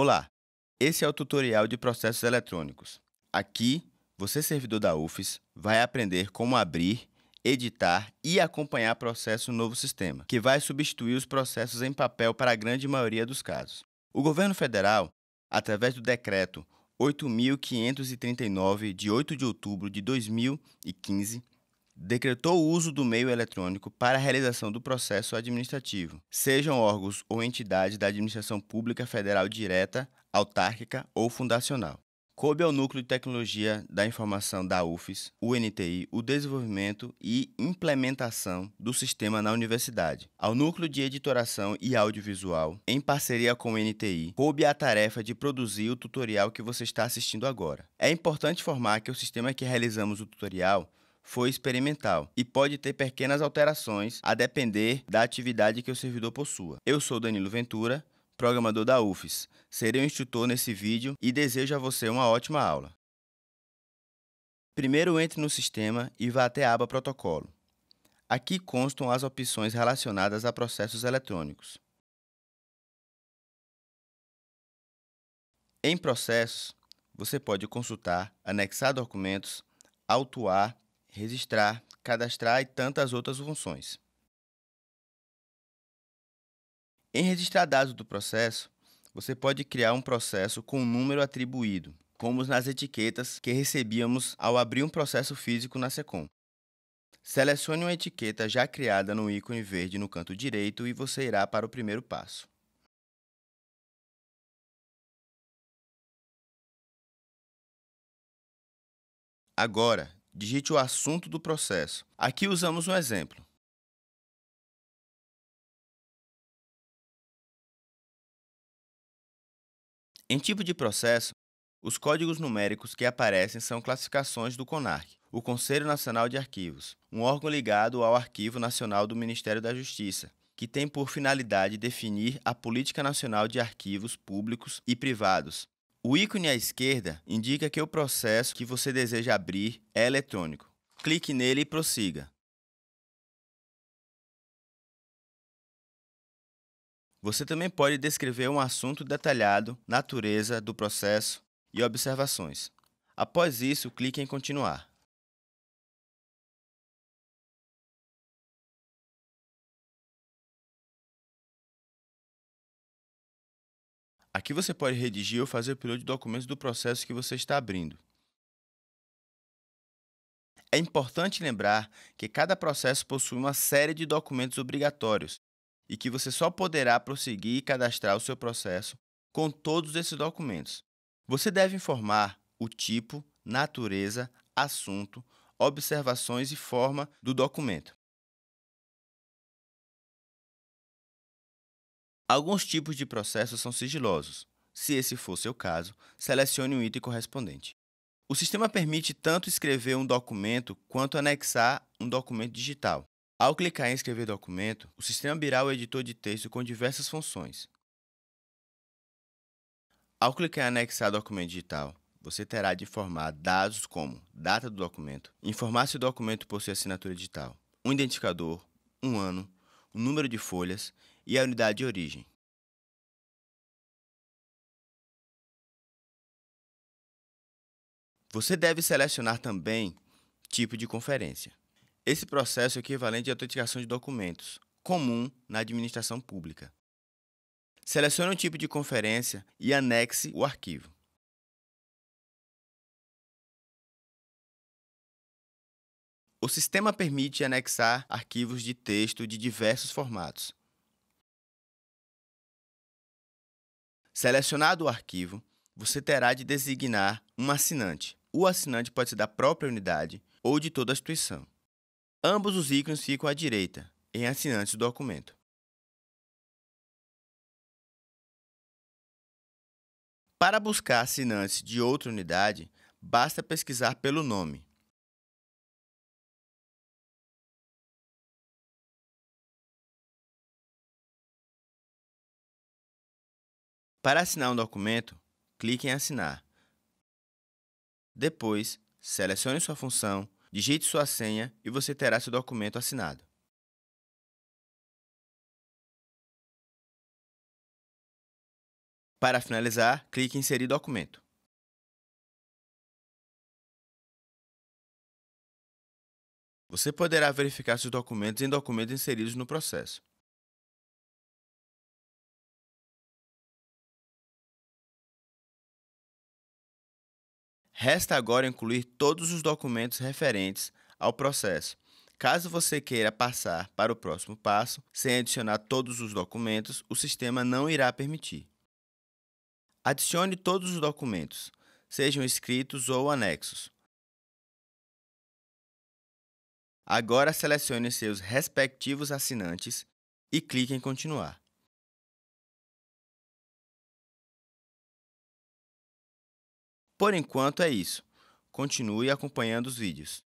Olá, esse é o tutorial de processos eletrônicos. Aqui, você servidor da UFES vai aprender como abrir, editar e acompanhar processo no novo sistema, que vai substituir os processos em papel para a grande maioria dos casos. O governo federal, através do decreto 8539 de 8 de outubro de 2015, decretou o uso do meio eletrônico para a realização do processo administrativo, sejam órgãos ou entidades da administração pública federal direta, autárquica ou fundacional. Coube ao Núcleo de Tecnologia da Informação da UFES, UNTI, o desenvolvimento e implementação do sistema na universidade. Ao Núcleo de Editoração e Audiovisual, em parceria com o NTI, coube a tarefa de produzir o tutorial que você está assistindo agora. É importante informar que o sistema que realizamos o tutorial foi experimental e pode ter pequenas alterações a depender da atividade que o servidor possua. Eu sou Danilo Ventura, programador da UFES. Serei o instrutor nesse vídeo e desejo a você uma ótima aula. Primeiro entre no sistema e vá até a aba Protocolo. Aqui constam as opções relacionadas a processos eletrônicos. Em processos, você pode consultar, anexar documentos, autuar registrar, cadastrar e tantas outras funções. Em registrar dados do processo, você pode criar um processo com um número atribuído, como nas etiquetas que recebíamos ao abrir um processo físico na Secom. Selecione uma etiqueta já criada no ícone verde no canto direito e você irá para o primeiro passo. Agora, digite o assunto do processo. Aqui usamos um exemplo. Em tipo de processo, os códigos numéricos que aparecem são classificações do CONARC, o Conselho Nacional de Arquivos, um órgão ligado ao Arquivo Nacional do Ministério da Justiça, que tem por finalidade definir a política nacional de arquivos públicos e privados, o ícone à esquerda indica que o processo que você deseja abrir é eletrônico. Clique nele e prossiga. Você também pode descrever um assunto detalhado, natureza do processo e observações. Após isso, clique em Continuar. Aqui você pode redigir ou fazer upload de documentos do processo que você está abrindo. É importante lembrar que cada processo possui uma série de documentos obrigatórios e que você só poderá prosseguir e cadastrar o seu processo com todos esses documentos. Você deve informar o tipo, natureza, assunto, observações e forma do documento. Alguns tipos de processos são sigilosos. Se esse for seu caso, selecione o um item correspondente. O sistema permite tanto escrever um documento quanto anexar um documento digital. Ao clicar em Escrever documento, o sistema virá o editor de texto com diversas funções. Ao clicar em Anexar documento digital, você terá de informar dados como data do documento, informar se o documento possui assinatura digital, um identificador, um ano, o um número de folhas e a unidade de origem. Você deve selecionar também tipo de conferência. Esse processo é equivalente à autenticação de documentos, comum na administração pública. Selecione o tipo de conferência e anexe o arquivo. O sistema permite anexar arquivos de texto de diversos formatos, Selecionado o arquivo, você terá de designar um assinante. O assinante pode ser da própria unidade ou de toda a instituição. Ambos os ícones ficam à direita, em assinantes do documento. Para buscar assinantes de outra unidade, basta pesquisar pelo nome. Para assinar um documento, clique em Assinar. Depois, selecione sua função, digite sua senha e você terá seu documento assinado. Para finalizar, clique em Inserir documento. Você poderá verificar seus documentos em documentos inseridos no processo. Resta agora incluir todos os documentos referentes ao processo. Caso você queira passar para o próximo passo, sem adicionar todos os documentos, o sistema não irá permitir. Adicione todos os documentos, sejam escritos ou anexos. Agora selecione seus respectivos assinantes e clique em Continuar. Por enquanto é isso. Continue acompanhando os vídeos.